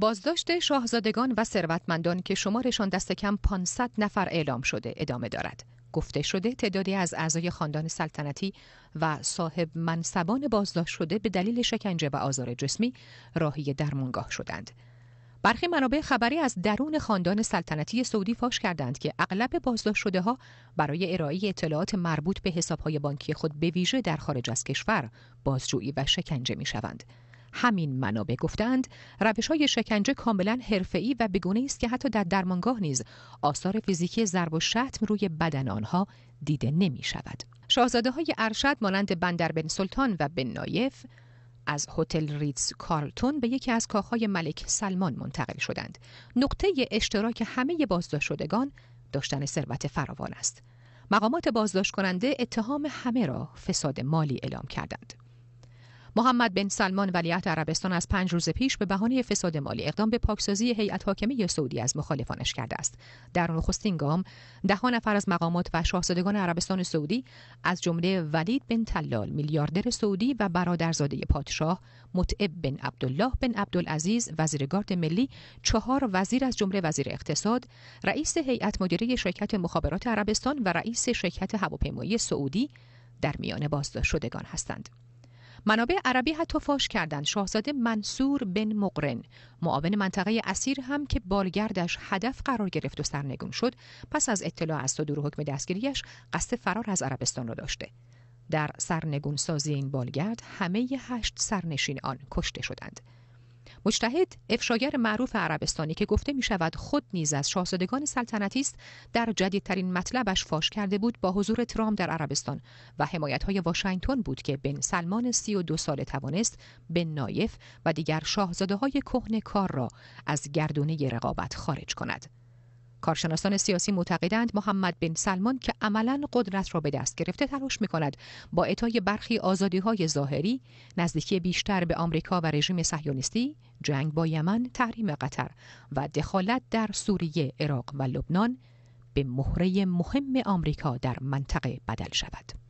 بازداشت شاهزادگان و ثروتمندان که شمارشان دست کم 500 نفر اعلام شده ادامه دارد. گفته شده تعدادی از اعضای خاندان سلطنتی و صاحب منصبان بازداشت شده به دلیل شکنجه و آزار جسمی راهی درمانگاه شدند. برخی منابع خبری از درون خاندان سلطنتی سعودی فاش کردند که اغلب بازداشت شده ها برای ارائه اطلاعات مربوط به حسابهای بانکی خود به ویژه در خارج از کشور بازجویی و شکنجه می شوند. همین منابع گفتند روش های شکنجه کاملا حرفه‌ای و بگونه است که حتی در درمانگاه نیز آثار فیزیکی ضرب و شتم روی بدن آنها دیده نمی شود. شاهزاده های ارشد مانند بندر بن سلطان و بن نایف از هتل ریتز کارلتون به یکی از کاخهای ملک سلمان منتقل شدند. نقطه اشتراک همه بازداشت شدگان داشتن ثروت فراوان است. مقامات بازداشت کننده اتهام همه را فساد مالی اعلام کردند. محمد بن سلمان ولیعهد عربستان از پنج روز پیش به بهانه فساد مالی اقدام به پاکسازی هیئت حاکمه سعودی از مخالفانش کرده است در نخستین گام ده نفر از مقامات و شاهزادگان عربستان سعودی از جمله ولید بن تلال میلیاردر سعودی و برادرزاده پادشاه متعب بن عبدالله بن عبدالعزیز وزیر گارد ملی چهار وزیر از جمله وزیر اقتصاد رئیس هیئت مدیره شرکت مخابرات عربستان و رئیس شرکت هواپیمایی سعودی در میان بازداشت شدگان هستند منابع عربی حتی فاش کردند شاهزاده منصور بن مقرن معاون منطقه اسیر هم که بالگردش هدف قرار گرفت و سرنگون شد پس از اطلاع از صدور حکم دستگیریش قصد فرار از عربستان را داشته در سرنگون سازی این بالگرد همه هشت سرنشین آن کشته شدند مجتهد افشاگر معروف عربستانی که گفته می شود خود نیز از شاهزادگان سلطنتی است در جدیدترین مطلبش فاش کرده بود با حضور ترام در عربستان و حمایت های واشنگتن بود که بن سلمان سی و دو ساله توانست بن نایف و دیگر شاهزاده های کهن کار را از گردونه رقابت خارج کند. کارشناسان سیاسی معتقدند محمد بن سلمان که عملا قدرت را به دست گرفته تلاش می کند با اعطای برخی آزادی های ظاهری نزدیکی بیشتر به آمریکا و رژیم صهیونیستی جنگ با یمن تحریم قطر و دخالت در سوریه عراق و لبنان به مهره مهم آمریکا در منطقه بدل شود